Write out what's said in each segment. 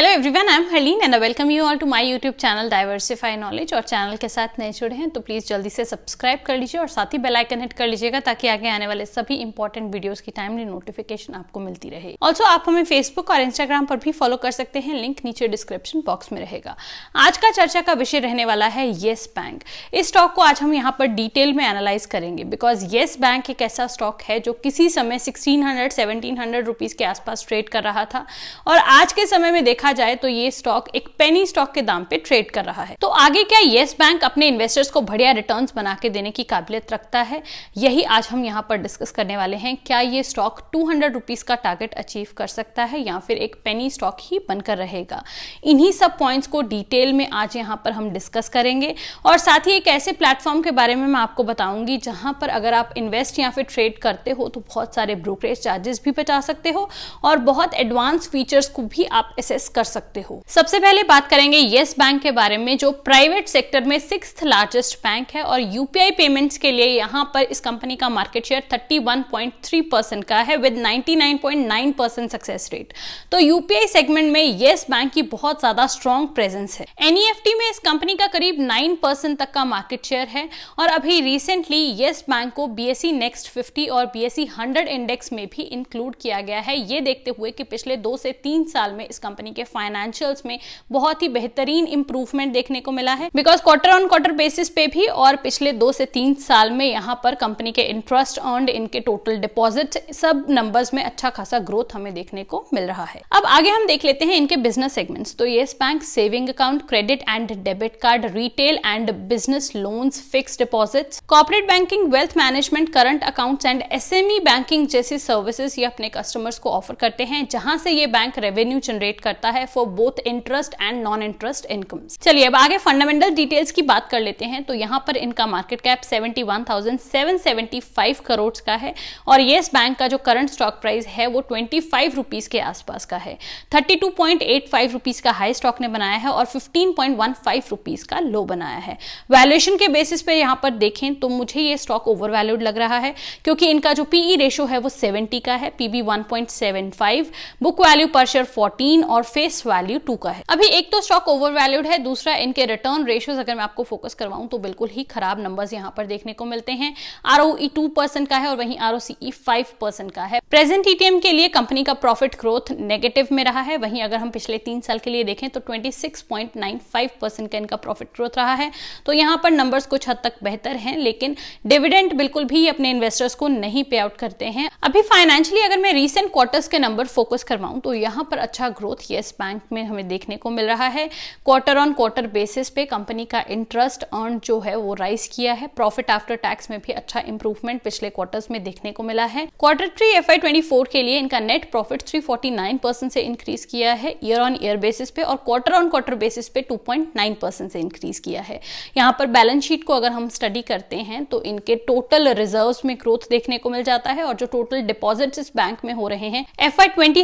Hello everyone I am Harleen and welcome you all to my YouTube channel diversify knowledge और channel के साथ नए जुड़े हैं तो प्लीज़ जल्दी से सब्सक्राइब कर लीजिए और साथ ही बेल आइकन हिट कर लीजिएगा ताकि आगे आने वाले सभी इंपॉर्टेंट वीडियोस की टाइमली नोटिफिकेशन आपको मिलती रहे ऑल्सो आप हमें फेसबुक और इंस्टाग्राम पर भी फॉलो कर सकते हैं लिंक नीचे डिस्क्रिप्शन बॉक्स में रहेगा आज का चर्चा का विषय रहने वाला है येस बैंक इस स्टॉक को आज हम यहाँ पर डिटेल में एनालाइज करेंगे बिकॉज येस बैंक एक ऐसा स्टॉक है जो किसी समय सिक्सटीन हंड्रेड के आसपास ट्रेड कर रहा था और आज के समय में देखा देखा जाए तो ये स्टॉक एक पेनी स्टॉक के दाम पे ट्रेड कर रहा है तो आगे क्या येस बैंक अपने इन्वेस्टर्स को बढ़िया रिटर्न बना के देने की काबिलियत रखता है यही आज हम यहाँ पर डिस्कस करने वाले हैं क्या ये स्टॉक टू हंड्रेड का टारगेट अचीव कर सकता है या फिर एक पेनी स्टॉक ही बनकर रहेगा इन्हीं सब पॉइंट्स को डिटेल में आज यहाँ पर हम डिस्कस करेंगे और साथ ही एक ऐसे प्लेटफॉर्म के बारे में मैं आपको बताऊंगी जहां पर अगर आप इन्वेस्ट या फिर ट्रेड करते हो तो बहुत सारे ब्रोकरेज चार्जेस भी बचा सकते हो और बहुत एडवांस फीचर्स को भी आप एसेस कर कर सकते हो सबसे पहले बात करेंगे येस बैंक के बारे में जो प्राइवेट सेक्टर में सिक्स लार्जेस्ट बैंक है और यूपीआई पेमेंट्स के लिए यहाँ पर इस कंपनी का मार्केट शेयर 31.3 परसेंट का है विद 99.9 परसेंट सक्सेस रेट तो यूपीआई सेगमेंट में येस बैंक की बहुत ज्यादा स्ट्रॉन्ग प्रेजेंस है एनईएफटी e में इस कंपनी का करीब नाइन तक का मार्केट शेयर है और अभी रिसेंटली येस बैंक को बीएससी नेक्स्ट फिफ्टी और बी हंड्रेड इंडेक्स में भी इंक्लूड किया गया है ये देखते हुए कि पिछले दो से तीन साल में इस कंपनी के फाइनेंशियल्स में बहुत ही बेहतरीन इंप्रूवमेंट देखने को मिला है because quarter on quarter basis पे भी और पिछले दो से तीन साल में यहाँ पर कंपनी के इंटरेस्ट ऑन इनके टोटल डिपॉजिट सब नंबर्स में अच्छा खासा ग्रोथ हमें देखने को मिल रहा है अब आगे हम देख लेते हैं इनके बिजनेस सेगमेंट्स तो yes bank saving account credit and debit card retail and business loans fix deposit corporate banking wealth management current accounts and SME banking जैसी सर्विसेज ये अपने कस्टमर्स को ऑफर करते हैं जहां से ये बैंक रेवेन्यू जनरेट करता होता है for both interest and non interest income चलिए अब आगे फंडामेंटल डिटेल्स की बात कर लेते हैं तो यहाँ पर इनका मार्केट कैप 71,775 करोड़ का है और येस बैंक का जो करंट स्टॉक प्राइस है वो ट्वेंटी फाइव के आसपास का है थर्टी का हाई स्टॉक ने बनाया है और फिफ्टीन का लो बनाया है वैल्यूएशन के बेसिस पे यहाँ पर देखें तो मुझे ये स्टॉक ओवर लग रहा है क्योंकि इनका जो पीई रेशो e है वो 70 का है पीबी 1.75 बुक वैल्यू पर शेयर 14 और फेस वैल्यू टू का है अभी एक तो स्टॉक ओवर वैल्यूड है दूसरा इनके रिटर्न रेशियोज अगर मैं आपको फोकस करवाऊं तो बिल्कुल ही खराब नंबर्स यहाँ पर देखने को मिलते हैं आर ओ टू परसेंट का है और वहीं R O C five percent का है प्रेजेंट ईटीएम e के लिए कंपनी का प्रॉफिट ग्रोथ नेगेटिव में रहा है वहीं अगर हम पिछले तीन साल के लिए देखें तो ट्वेंटी परसेंट का इनका प्रॉफिट ग्रोथ रहा है तो यहाँ पर नंबर्स कुछ हद तक बेहतर हैं लेकिन डिविडेंड बिल्कुल भी अपने इन्वेस्टर्स को नहीं पे आउट करते हैं अभी फाइनेंशियली अगर मैं रिसेंट क्वार्टर्स के नंबर फोकस करवाऊं तो यहाँ पर अच्छा ग्रोथ येस इस बैंक में हमें देखने को मिल रहा है क्वार्टर ऑन क्वार्टर बेसिस पे कंपनी का इंटरेस्ट अर्न जो है वो राइज किया है प्रॉफिट आफ्टर टैक्स में भी अच्छा इंप्रूवमेंट पिछले क्वार्टर्स में देखने को मिला है क्वार्टर थ्री एफ के लिए इनका नेट प्रॉफिट थ्री से इंक्रीज किया है ईयर ऑन ईयर बेसिस पे और क्वार्टर ऑन क्वार्टर बेसिस पे टू से इंक्रीज किया है यहाँ पर बैलेंस शीट को अगर हम स्टडी करते हैं तो इनके टोटल रिजर्व में ग्रोथ देखने को मिल जाता है और जो टोटल डिपॉजिट्स इस बैंक में हो रहे हैं एफ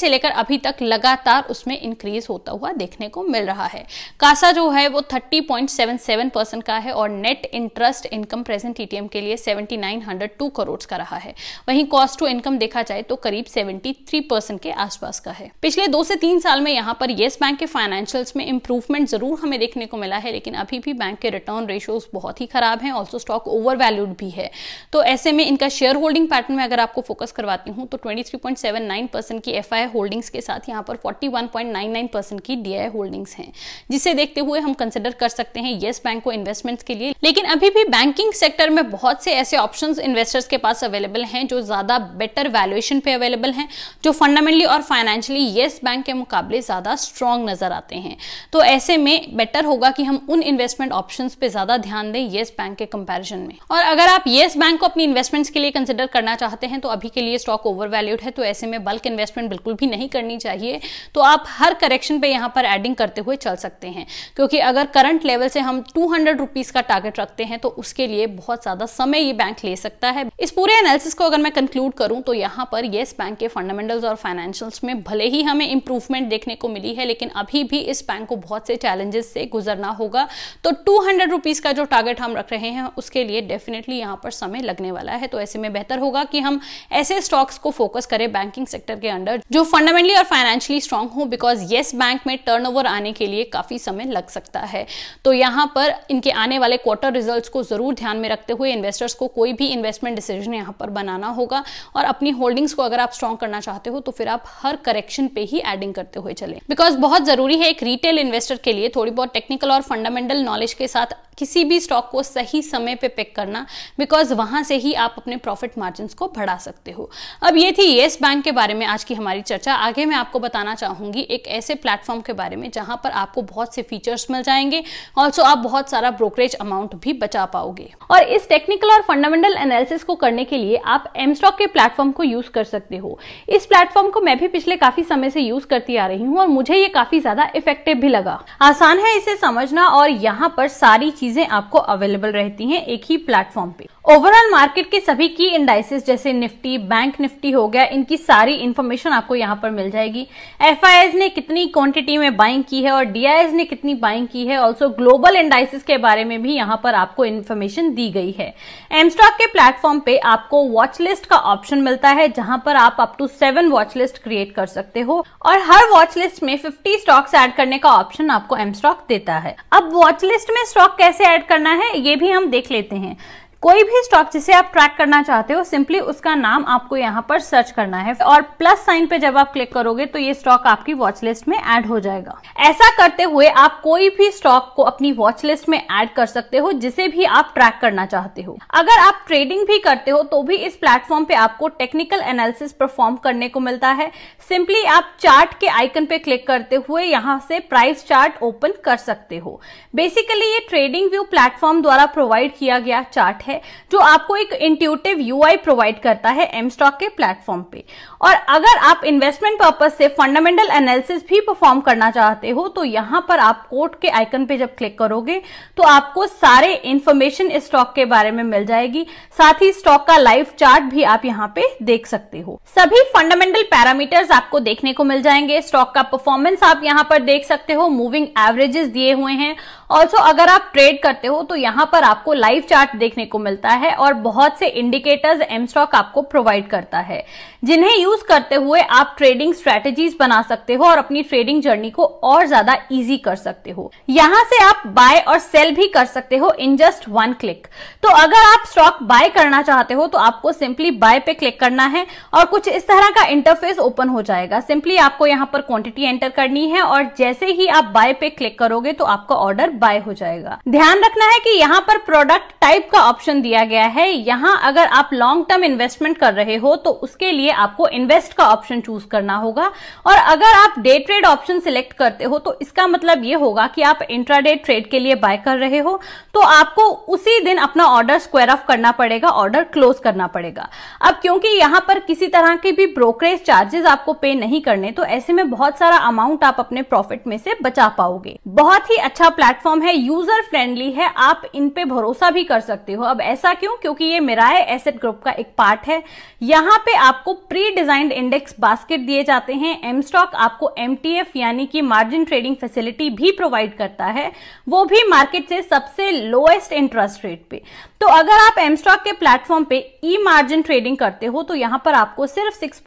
से लेकर अभी तक लगातार उसमें इंक्रीज होता हुआ देखने को मिल रहा है कासा जो है वो 30.77 परसेंट का है और net interest income present ETM के लिए 7902 करोड़ का रहा है वहीं कॉस्ट टू इनकम देखा जाए तो करीब 73 परसेंट के आसपास का है पिछले दो से तीन साल में यहाँ पर येस बैंक के फाइनेंशियल्स में इंप्रूवमेंट जरूर हमें देखने को मिला है लेकिन अभी भी बैंक के रिटर्न रेशियोज बहुत ही खराब है ऑल्सो स्टॉक ओवर वैल्यूड भी है तो ऐसे में इनका शेयर होल्डिंग पैटर्न में अगर आपको फोकस करवाती हूँ तो twenty three point seven nine percent की एफ आई होल्डिंग्स के साथ यहाँ पर फोर्टी वन 41.9 99 परसेंट की डी होल्डिंग्स हैं जिसे देखते हुए हम कंसिडर कर सकते हैं येस बैंक को इन्वेस्टमेंट्स के लिए लेकिन अभी भी बैंकिंग सेक्टर में बहुत से ऐसे ऑप्शन इन्वेस्टर्स के पास अवेलेबल हैं जो ज्यादा बेटर वैल्यूएशन पे अवेलेबल हैं जो फंडामेंटली और फाइनेंशियली येस बैंक के मुकाबले ज्यादा स्ट्रांग नजर आते हैं तो ऐसे में बेटर होगा कि हम उन इन्वेस्टमेंट ऑप्शन पे ज्यादा ध्यान दें येस बैंक के कंपेरिजन में और अगर आप येस बैंक को अपनी इन्वेस्टमेंट्स के लिए कंसिडर करना चाहते हैं तो अभी के लिए स्टॉक ओवर है तो ऐसे में बल्क इन्वेस्टमेंट बिल्कुल भी नहीं करनी चाहिए तो आप हर हर करेक्शन पे यहाँ पर एडिंग करते हुए चल सकते हैं क्योंकि अगर करंट लेवल से हम टू हंड्रेड का टारगेट रखते हैं तो उसके लिए बहुत ज्यादा समय ये बैंक ले सकता है इस पूरे एनालिसिस को अगर मैं कंक्लूड करूं तो यहाँ पर येस बैंक के फंडामेंटल्स और फाइनेंशियल्स में भले ही हमें इंप्रूवमेंट देखने को मिली है लेकिन अभी भी इस बैंक को बहुत से चैलेंजेस से गुजरना होगा तो टू हंड्रेड रुपीज का जो टारगेट हम रख रहे हैं उसके लिए डेफिनेटली यहाँ पर समय लगने वाला है तो ऐसे में बेहतर होगा कि हम ऐसे स्टॉक्स को फोकस करें बैंकिंग सेक्टर के अंडर जो फंडामेंटली और फाइनेंशियली स्ट्रांग हो बिकॉज बिकॉज येस बैंक में टर्न आने के लिए काफ़ी समय लग सकता है तो यहां पर इनके आने वाले क्वार्टर रिजल्ट को ज़रूर ध्यान में रखते हुए इन्वेस्टर्स को कोई भी इन्वेस्टमेंट डिसीजन यहां पर बनाना होगा और अपनी होल्डिंग्स को अगर आप स्ट्रॉन्ग करना चाहते हो तो फिर आप हर करेक्शन पे ही एडिंग करते हुए चले बिकॉज बहुत ज़रूरी है एक रिटेल इन्वेस्टर के लिए थोड़ी बहुत टेक्निकल और फंडामेंटल नॉलेज के साथ किसी भी स्टॉक को सही समय पे पिक करना बिकॉज वहां से ही आप अपने प्रॉफिट मार्जिन को बढ़ा सकते हो अब ये थी येस बैंक के बारे में आज की हमारी चर्चा आगे मैं आपको बताना चाहूंगी एक एक ऐसे प्लेटफॉर्म के बारे में जहां पर आपको बहुत से फीचर्स मिल जाएंगे ऑल्सो आप बहुत सारा ब्रोकरेज अमाउंट भी बचा पाओगे और इस टेक्निकल और फंडामेंटल एनालिसिस को करने के लिए आप एमस्टॉक के प्लेटफॉर्म को यूज कर सकते हो इस प्लेटफॉर्म को मैं भी पिछले काफी समय से यूज करती आ रही हूँ और मुझे ये काफी ज्यादा इफेक्टिव भी लगा आसान है इसे समझना और यहाँ पर सारी चीजें आपको अवेलेबल रहती है एक ही प्लेटफॉर्म पे ओवरऑल मार्केट के सभी की इंडाइसिस जैसे निफ्टी बैंक निफ्टी हो गया इनकी सारी इन्फॉर्मेशन आपको यहाँ पर मिल जाएगी एफ ने कितनी क्वांटिटी में बाइंग की है और डी ने कितनी बाइंग की है ऑल्सो ग्लोबल इंडाइसिस के बारे में भी यहाँ पर आपको इन्फॉर्मेशन दी गई है एमस्टॉक के प्लेटफॉर्म पे आपको वॉच लिस्ट का ऑप्शन मिलता है जहां पर आप up to seven watch list create कर सकते हो और हर वॉच लिस्ट में फिफ्टी स्टॉक्स एड करने का ऑप्शन आपको एमस्टॉक देता है अब वॉच लिस्ट में स्टॉक कैसे एड करना है ये भी हम देख लेते हैं कोई भी स्टॉक जिसे आप ट्रैक करना चाहते हो सिंपली उसका नाम आपको यहाँ पर सर्च करना है और प्लस साइन पे जब आप क्लिक करोगे तो ये स्टॉक आपकी वॉच लिस्ट में एड हो जाएगा ऐसा करते हुए आप कोई भी स्टॉक को अपनी वॉच लिस्ट में एड कर सकते हो जिसे भी आप ट्रैक करना चाहते हो अगर आप ट्रेडिंग भी करते हो तो भी इस प्लेटफॉर्म पे आपको टेक्निकल एनालिसिस परफॉर्म करने को मिलता है सिंपली आप चार्ट के आइकन पे क्लिक करते हुए यहाँ से प्राइस चार्ट ओपन कर सकते हो बेसिकली ये ट्रेडिंग व्यू प्लेटफॉर्म द्वारा प्रोवाइड किया गया चार्ट है है जो आपको एक इंट्यूटिव यूआई प्रोवाइड करता है एम स्टॉक के प्लेटफॉर्म पे और अगर आप इन्वेस्टमेंट पर्पज से फंडामेंटल एनालिसिस भी परफॉर्म करना चाहते हो तो यहां पर आप कोट के आइकन पे जब क्लिक करोगे तो आपको सारे इंफॉर्मेशन स्टॉक के बारे में मिल जाएगी साथ ही स्टॉक का लाइव चार्ट भी आप यहाँ पे देख सकते हो सभी फंडामेंटल पैरामीटर्स आपको देखने को मिल जाएंगे स्टॉक का परफॉर्मेंस आप यहाँ पर देख सकते हो मूविंग एवरेजेस दिए हुए हैं ऑल्सो अगर आप ट्रेड करते हो तो यहाँ पर आपको लाइव चार्ट देखने को मिलता है और बहुत से इंडिकेटर्स एम स्टॉक आपको प्रोवाइड करता है जिन्हें यूज करते हुए आप ट्रेडिंग स्ट्रेटेजीज बना सकते हो और अपनी ट्रेडिंग जर्नी को और ज्यादा इजी कर सकते हो यहाँ से आप बाय और सेल भी कर सकते हो इन जस्ट वन क्लिक तो अगर आप स्टॉक बाय करना चाहते हो तो आपको सिंपली बाय पे क्लिक करना है और कुछ इस तरह का इंटरफेस ओपन हो जाएगा सिंपली आपको यहाँ पर क्वांटिटी एंटर करनी है और जैसे ही आप बाय पे क्लिक करोगे तो आपका ऑर्डर बाय हो जाएगा ध्यान रखना है कि यहाँ पर प्रोडक्ट टाइप का ऑप्शन ऑप्शन दिया गया है यहां अगर आप लॉन्ग टर्म इन्वेस्टमेंट कर रहे हो तो उसके लिए आपको इन्वेस्ट का ऑप्शन चूज करना होगा और अगर आप डे ट्रेड ऑप्शन सिलेक्ट करते हो तो इसका मतलब ये होगा कि आप इंट्राडे ट्रेड के लिए बाय कर रहे हो तो आपको उसी दिन अपना ऑर्डर स्क्वायर ऑफ करना पड़ेगा ऑर्डर क्लोज करना पड़ेगा अब क्योंकि यहां पर किसी तरह के भी ब्रोकरेज चार्जेस आपको पे नहीं करने तो ऐसे में बहुत सारा अमाउंट आप अपने प्रॉफिट में से बचा पाओगे बहुत ही अच्छा प्लेटफॉर्म है यूजर फ्रेंडली है आप इन पे भरोसा भी कर सकते हो अब ऐसा क्यों क्योंकि ये मिराए एसेट ग्रुप का एक पार्ट है यहाँ पे आपको प्री डिजाइंड इंडेक्स बास्केट दिए जाते हैं एम स्टॉक आपको एम यानी कि मार्जिन ट्रेडिंग फैसिलिटी भी प्रोवाइड करता है वो भी मार्केट से सबसे लोएस्ट इंटरेस्ट रेट पे तो अगर आप एम स्टॉक के प्लेटफॉर्म पे ई मार्जिन ट्रेडिंग करते हो तो यहाँ पर आपको सिर्फ सिक्स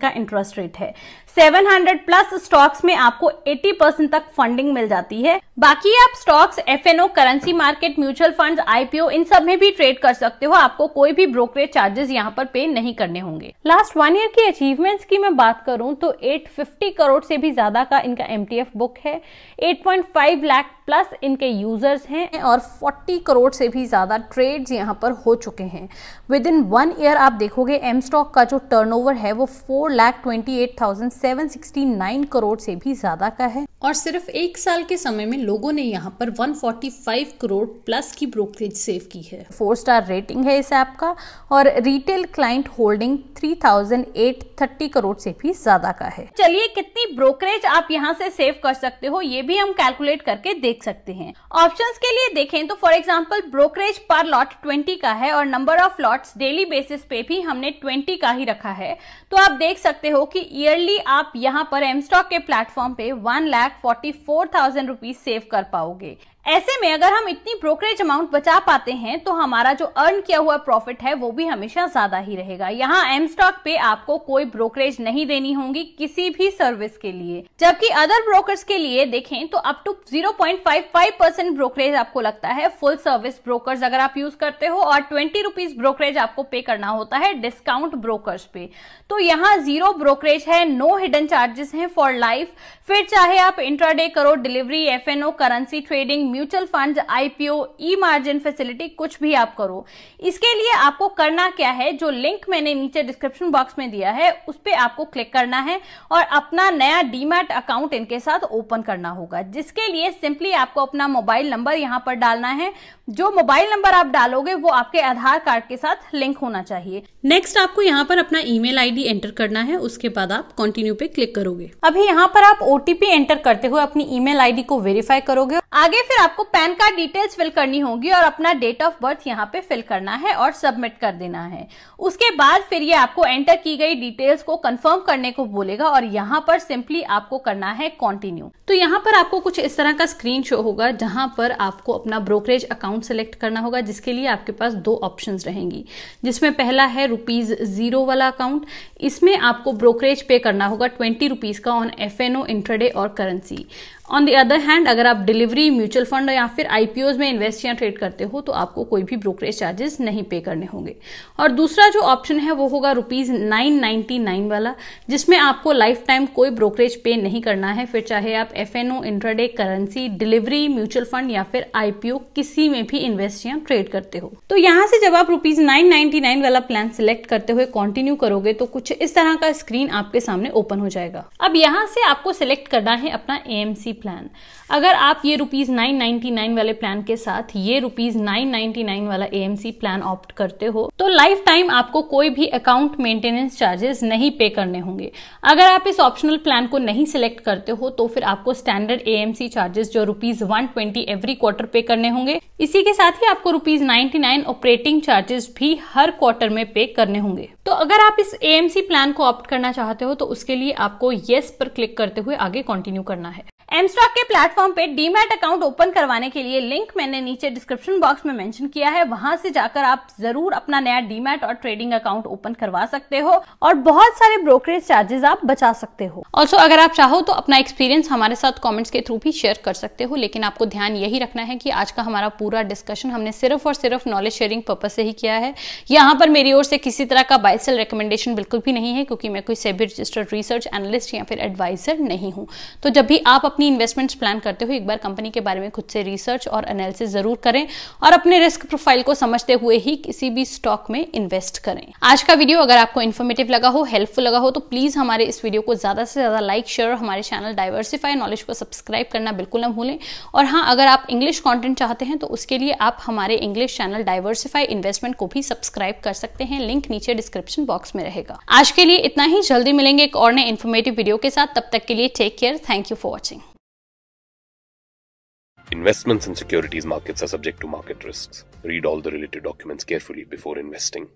का इंटरेस्ट रेट है 700 प्लस स्टॉक्स में आपको 80 परसेंट तक फंडिंग मिल जाती है बाकी आप stocks F currency market mutual fund IPO इन सब में भी ट्रेड कर सकते हो आपको कोई भी ब्रोकरेज चार्जेस यहाँ पर पे नहीं करने होंगे लास्ट वन ईयर की अचीवमेंट्स की मैं बात करूँ तो 850 करोड़ से भी ज्यादा का इनका एम बुक है एट लाख प्लस इनके यूजर्स हैं और 40 करोड़ से भी ज्यादा ट्रेड्स यहाँ पर हो चुके हैं विद इन वन ईयर आप देखोगे एम स्टॉक का जो टर्नओवर है वो four lakh twenty eight thousand 769 crore से भी ज्यादा का है और सिर्फ एक साल के समय में लोगों ने यहाँ पर 145 करोड़ प्लस की ब्रोकरेज सेव की है फोर स्टार रेटिंग है इस ऐप का और रिटेल क्लाइंट होल्डिंग 3,830 करोड़ से भी ज्यादा का है चलिए कितनी ब्रोकरेज आप यहाँ से सेव कर सकते हो ये भी हम कैलकुलेट करके देख सकते हैं ऑप्शन के लिए देखें तो फॉर एग्जाम्पल ब्रोकरेज पर लॉट ट्वेंटी का है और number of lots daily basis पे भी हमने ट्वेंटी का ही रखा है तो आप देख सकते हो कि ईयरली आप यहाँ पर एमस्टॉक के प्लेटफॉर्म पे one lakh forty four thousand rupees save कर पाओगे ऐसे में अगर हम इतनी ब्रोकरेज अमाउंट बचा पाते हैं तो हमारा जो अर्न किया हुआ प्रॉफिट है वो भी हमेशा ज्यादा ही रहेगा यहाँ एम स्टॉक पे आपको कोई ब्रोकरेज नहीं देनी होगी किसी भी सर्विस के लिए जबकि अदर ब्रोकर्स के लिए देखें तो अप टू 0.55 परसेंट ब्रोकरेज आपको लगता है फुल सर्विस ब्रोकर्स अगर आप यूज करते हो और ट्वेंटी रुपीज ब्रोकरेज आपको पे करना होता है डिस्काउंट ब्रोकर्स पे तो यहाँ जीरो ब्रोकरेज है नो हिडन चार्जेस है फॉर लाइफ फिर चाहे आप इंट्राडे करो delivery F currency trading mutual fund IPO E margin facility कुछ भी आप करो इसके लिए आपको करना क्या है जो लिंक मैंने नीचे डिस्क्रिप्शन बॉक्स में दिया है उस पर आपको क्लिक करना है और अपना नया डीमैट अकाउंट इनके साथ ओपन करना होगा जिसके लिए सिंपली आपको अपना मोबाइल नंबर यहाँ पर डालना है जो मोबाइल नंबर आप डालोगे वो आपके आधार कार्ड के साथ लिंक होना चाहिए नेक्स्ट आपको यहाँ पर अपना ईमेल आईडी एंटर करना है उसके बाद आप कंटिन्यू पे क्लिक करोगे अभी यहाँ पर आप ओटीपी एंटर करते हुए अपनी ईमेल आईडी को वेरीफाई करोगे आगे फिर आपको पैन कार्ड डिटेल्स फिल करनी होगी और अपना डेट ऑफ बर्थ यहाँ पे फिल करना है और सबमिट कर देना है उसके बाद फिर ये आपको एंटर की गई डिटेल्स को कन्फर्म करने को बोलेगा और यहाँ पर सिंपली आपको करना है कॉन्टिन्यू तो यहाँ पर आपको कुछ इस तरह का स्क्रीन शो होगा जहाँ पर आपको अपना ब्रोकरेज अकाउंट सेलेक्ट करना होगा जिसके लिए आपके पास दो ऑप्शन रहेंगी जिसमें पहला है रुपीज़ ज़ीरो वाला अकाउंट इसमें आपको ब्रोकरेज पे करना होगा ट्वेंटी रुपीज़ का on F N O intraday और currency on the other hand अगर आप डिलीवरी म्यूचुअल फंड या फिर आईपीओज में इन्वेस्ट या ट्रेड करते हो तो आपको कोई भी ब्रोकरेज चार्जेस नहीं पे करने होंगे और दूसरा जो ऑप्शन है वो होगा रुपीज नाइन नाइनटी नाइन वाला जिसमें आपको लाइफ टाइम कोई ब्रोकरेज पे नहीं करना है फिर चाहे आप F N O intraday currency delivery mutual fund या फिर आईपीओ किसी में भी इन्वेस्ट या ट्रेड करते हो तो यहाँ से जब आप रुपीज नाइन नाइन वाला प्लान सिलेक्ट करते हुए कॉन्टिन्यू करोगे तो कुछ इस तरह का स्क्रीन आपके सामने ओपन हो जाएगा अब यहाँ से आपको सिलेक्ट करना है अपना एएमसी प्लान अगर आप ये रुपीज़ नाइन नाइनटी नाइन वाले प्लान के साथ ये रुपीज़ नाइन नाइन्टी नाइन वाला एएमसी प्लान ऑप्ट करते हो तो लाइफ टाइम आपको कोई भी अकाउंट मेंटेनेंस चार्जेस नहीं पे करने होंगे अगर आप इस ऑप्शनल प्लान को नहीं सिलेक्ट करते हो तो फिर आपको स्टैंडर्ड एएमसी चार्जेस जो rupees one twenty every quarter पे करने होंगे इसी के साथ ही आपको rupees ninety nine operating charges भी हर क्वार्टर में पे करने होंगे तो अगर आप इस एएमसी प्लान को ऑप्ट करना चाहते हो तो उसके लिए आपको येस पर क्लिक करते हुए आगे कंटिन्यू करना है एमस्टॉक के प्लेटफॉर्म पे डीमैट अकाउंट ओपन करवाने के लिए लिंक मैंने नीचे डिस्क्रिप्शन बॉक्स में मेंशन किया है वहां से जाकर आप जरूर अपना नया डीमैट और ट्रेडिंग अकाउंट ओपन करवा सकते हो और बहुत सारे ब्रोकरेज चार्जेस आप बचा सकते हो ऑल्सो अगर आप चाहो तो अपना एक्सपीरियंस हमारे साथ कॉमेंट्स के थ्रू भी शेयर कर सकते हो लेकिन आपको ध्यान यही रखना है की आज का हमारा पूरा डिस्कशन हमने सिर्फ और सिर्फ नॉलेज शेयरिंग पर्पज से ही किया है यहाँ पर मेरी ओर से किसी तरह का बाइसल रिकमेंडेशन बिल्कुल भी नहीं है क्योंकि मैं कोई सेबी रजिस्टर्ड रिसर्च एनालिस्ट या फिर एडवाइजर नहीं हूँ तो जब भी आप अपनी इन्वेस्टमेंट्स प्लान करते हुए एक बार कंपनी के बारे में खुद से रिसर्च और एनालिसिस जरूर करें और अपने रिस्क प्रोफाइल को समझते हुए ही किसी भी स्टॉक में इन्वेस्ट करें आज का वीडियो अगर आपको इन्फॉर्मेटिव लगा हो हेल्पफुल लगा हो तो प्लीज हमारे इस वीडियो को ज्यादा से ज्यादा लाइक शेयर हमारे चैनल डाइवर्सिफाई नॉलेज को सब्सक्राइब करना बिल्कुल ना भूलें और हाँ अगर आप इंग्लिश कॉन्टेंट चाहते हैं तो उसके लिए आप हमारे इंग्लिश चैनल डाइवर्सिफाई इन्वेस्टमेंट को भी सब्सक्राइब कर सकते हैं लिंक नीचे डिस्क्रिप्शन बॉक्स में रहेगा आज के लिए इतना ही जल्दी मिलेंगे एक और नए इन्फॉर्मेटिव वीडियो के साथ तब तक के लिए take care thank you for watching Investments in securities markets are subject to market risks. Read all the related documents carefully before investing.